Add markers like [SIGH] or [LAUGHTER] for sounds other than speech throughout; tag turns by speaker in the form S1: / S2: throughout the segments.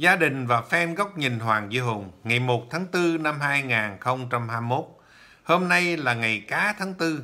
S1: Gia đình và fan góc nhìn Hoàng Duy Hùng ngày 1 tháng 4 năm 2021. Hôm nay là ngày cá tháng 4.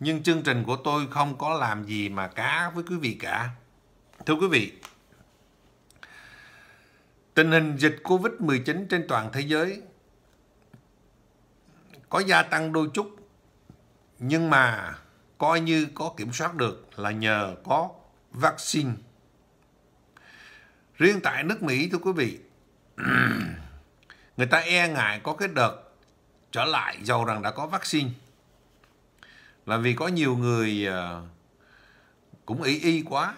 S1: Nhưng chương trình của tôi không có làm gì mà cá với quý vị cả. Thưa quý vị, tình hình dịch Covid-19 trên toàn thế giới có gia tăng đôi chút nhưng mà coi như có kiểm soát được là nhờ có vaccine Riêng tại nước Mỹ thưa quý vị, người ta e ngại có cái đợt trở lại dầu rằng đã có vaccine. Là vì có nhiều người ờ, cũng y y quá.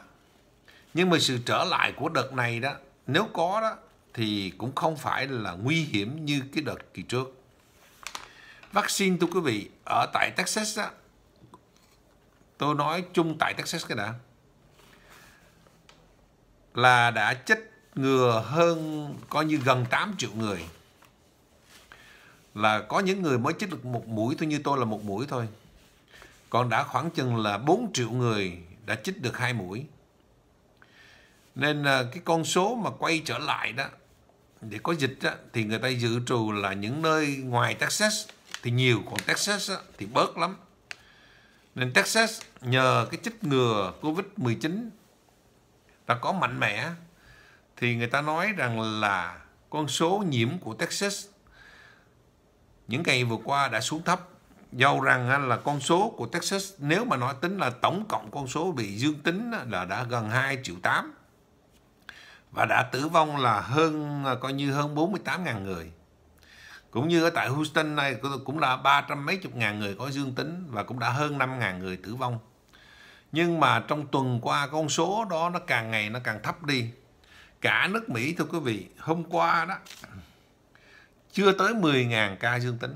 S1: Nhưng mà sự trở lại của đợt này đó, nếu có đó, thì cũng không phải là nguy hiểm như cái đợt kỳ trước. Vaccine thưa quý vị, ở tại Texas á, tôi nói chung tại Texas cái đã, là đã chích ngừa hơn coi như gần 8 triệu người là có những người mới chích được một mũi thôi như tôi là một mũi thôi còn đã khoảng chừng là 4 triệu người đã chích được hai mũi nên à, cái con số mà quay trở lại đó để có dịch đó, thì người ta dự trù là những nơi ngoài Texas thì nhiều còn Texas thì bớt lắm nên Texas nhờ cái chích ngừa Covid-19 đã có mạnh mẽ thì người ta nói rằng là con số nhiễm của Texas những ngày vừa qua đã xuống thấp dầu rằng là con số của Texas nếu mà nói tính là tổng cộng con số bị dương tính là đã gần 2 triệu 8 và đã tử vong là hơn à, coi như hơn 48.000 người cũng như ở tại Houston này cũng là ba trăm mấy chục ngàn người có dương tính và cũng đã hơn 5.000 người tử vong nhưng mà trong tuần qua con số đó nó càng ngày nó càng thấp đi cả nước Mỹ thưa quý vị hôm qua đó chưa tới 10.000 ca dương tính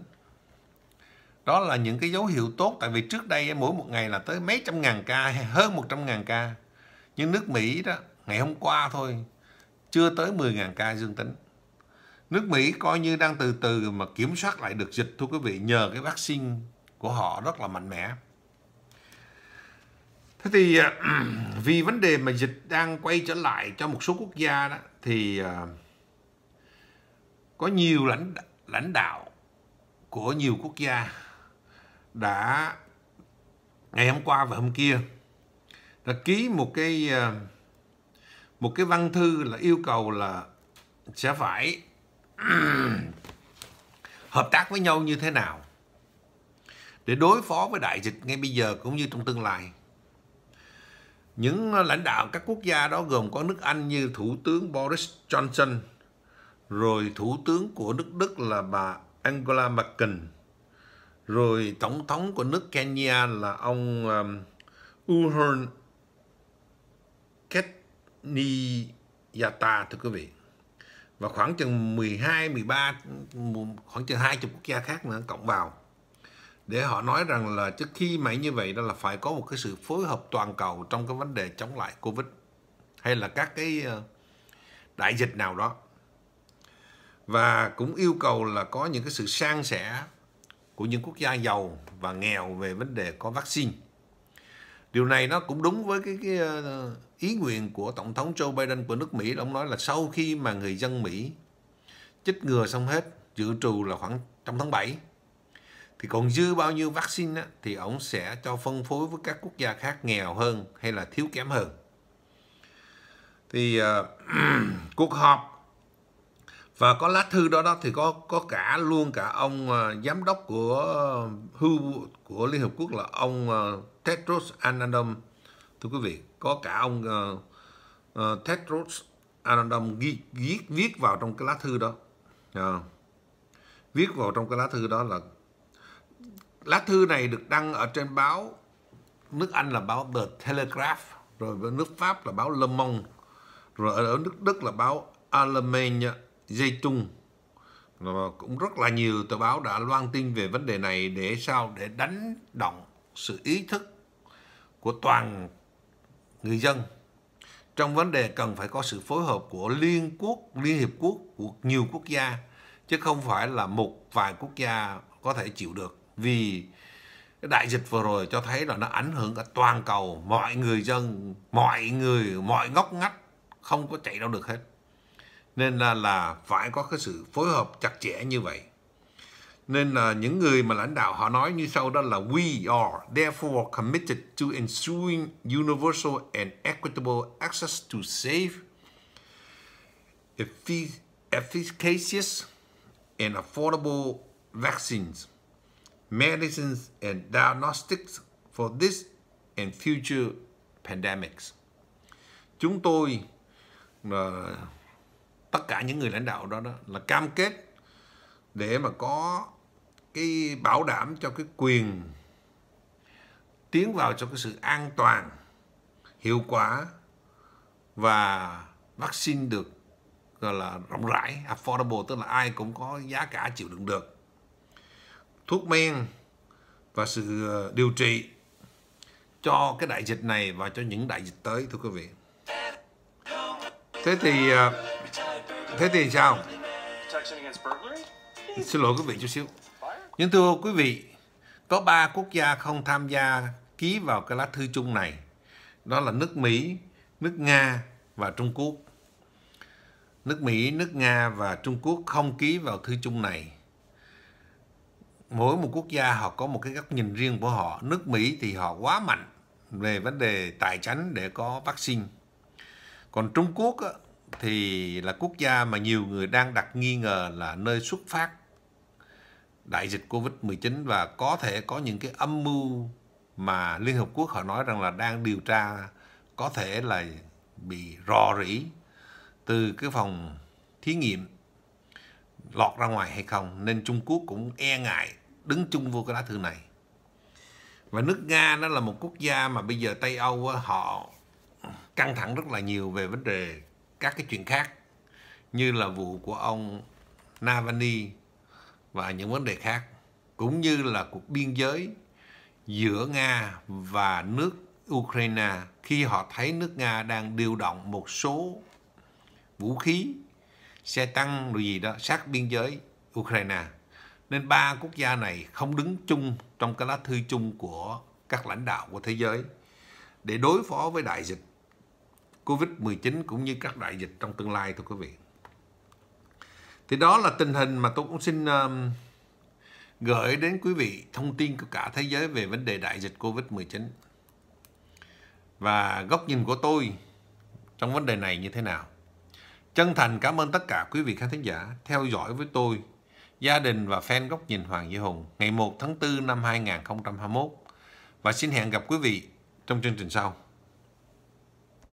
S1: đó là những cái dấu hiệu tốt tại vì trước đây mỗi một ngày là tới mấy trăm ngàn ca hay hơn một trăm ngàn ca nhưng nước Mỹ đó ngày hôm qua thôi chưa tới 10.000 ca dương tính nước Mỹ coi như đang từ từ mà kiểm soát lại được dịch thưa quý vị nhờ cái vaccine của họ rất là mạnh mẽ Thế thì à, [CLEARS THROAT] vì vấn đề mà dịch đang quay trở lại cho một số quốc gia đó thì à, có nhiều lãnh lãnh đạo của nhiều quốc gia đã ngày hôm qua và hôm kia đã ký một cái à, một cái văn thư là yêu cầu là sẽ phải [CLEARS THROAT] hợp tác với nhau như thế nào để đối phó với đại dịch ngay bây giờ cũng như trong tương lai những lãnh đạo các quốc gia đó gồm có nước Anh như Thủ tướng Boris Johnson, rồi Thủ tướng của nước Đức là bà Angela Merkel, rồi Tổng thống của nước Kenya là ông Uhuru um, Kenyatta thưa quý vị và khoảng chừng 12, 13 khoảng chừng 20 quốc gia khác nữa cộng vào để họ nói rằng là trước khi mày như vậy đó là phải có một cái sự phối hợp toàn cầu trong cái vấn đề chống lại covid hay là các cái ờ, đại dịch nào đó và cũng yêu cầu là có những cái sự san sẻ của những quốc gia giàu và nghèo về vấn đề có vaccine điều này nó cũng đúng với cái, cái ờ, ý nguyện của tổng thống Joe Biden của nước Mỹ ông nói là sau khi mà người dân Mỹ chích ngừa xong hết dự trù là khoảng trong tháng 7 thì còn dư bao nhiêu vaccine á, thì ông sẽ cho phân phối với các quốc gia khác nghèo hơn hay là thiếu kém hơn. Thì uh, [CLEARS THROAT] cuộc họp và có lá thư đó đó thì có có cả luôn cả ông uh, giám đốc của uh, của Liên Hợp Quốc là ông uh, Tedros Adhanom thưa quý vị có cả ông uh, uh, Tedros Adhanom ghi, ghi, viết vào trong cái lá thư đó. Uh, viết vào trong cái lá thư đó là lá thư này được đăng ở trên báo nước Anh là báo The Telegraph, rồi ở nước Pháp là báo Le Monde, rồi ở nước Đức là báo Allemagne Zeitung. Rồi cũng rất là nhiều tờ báo đã loan tin về vấn đề này để sao để đánh động sự ý thức của toàn người dân trong vấn đề cần phải có sự phối hợp của liên quốc liên hiệp quốc của nhiều quốc gia chứ không phải là một vài quốc gia có thể chịu được vì cái đại dịch vừa rồi cho thấy là nó ảnh hưởng cả toàn cầu mọi người dân mọi người mọi ngóc ngách không có chạy đâu được hết nên là là phải có cái sự phối hợp chặt chẽ như vậy nên là những người mà lãnh đạo họ nói như sau đó là we are therefore committed to ensuring universal and equitable access to safe efficacious and affordable vaccines medicines and diagnostics for this and future pandemics. Chúng tôi uh, tất cả những người lãnh đạo đó đó là cam kết để mà có cái bảo đảm cho cái quyền tiến vào cho cái sự an toàn, hiệu quả và vaccine được gọi là rộng rãi, affordable tức là ai cũng có giá cả chịu đựng được thuốc men và sự ờ, điều trị cho cái đại dịch này và cho những đại dịch tới thưa quý vị thế thì ờ, thế thì sao xin lỗi quý vị chút xíu nhưng thưa quý vị có ba quốc gia không tham gia ký vào cái lá thư chung này đó là nước Mỹ nước Nga và Trung Quốc nước Mỹ nước Nga và Trung Quốc không ký vào thư chung này mỗi một quốc gia họ có một cái góc nhìn riêng của họ nước mỹ thì họ quá mạnh về vấn đề tài chính để có vaccine còn trung quốc thì là quốc gia mà nhiều người đang đặt nghi ngờ là nơi xuất phát đại dịch Covid-19 và có thể có những cái âm mưu mà Liên Hợp Quốc họ nói rằng là đang điều tra có thể là bị rò rỉ từ cái phòng thí nghiệm lọt ra ngoài hay không nên Trung Quốc cũng e ngại đứng chung vô cái lá thư này và nước nga nó là một quốc gia mà bây giờ tây âu họ căng thẳng rất là nhiều về vấn đề các cái chuyện khác như là vụ của ông Navani và những vấn đề khác cũng như là cuộc biên giới giữa Nga và nước Ukraine khi họ thấy nước Nga đang điều động một số vũ khí xe tăng rồi gì đó sát biên giới Ukraine nên ba quốc gia này không đứng chung trong cái lá thư chung của các lãnh đạo của thế giới để đối phó với đại dịch COVID-19 cũng như các đại dịch trong tương lai thưa quý vị. Thì đó là tình hình mà tôi cũng xin um, gửi đến quý vị thông tin của cả thế giới về vấn đề đại dịch COVID-19. Và góc nhìn của tôi trong vấn đề này như thế nào. Chân thành cảm ơn tất cả quý vị khán thính giả theo dõi với tôi gia đình và fan góc nhìn Hoàng Duy Hùng ngày 1 tháng 4 năm 2021. Và xin hẹn gặp quý vị trong chương trình sau.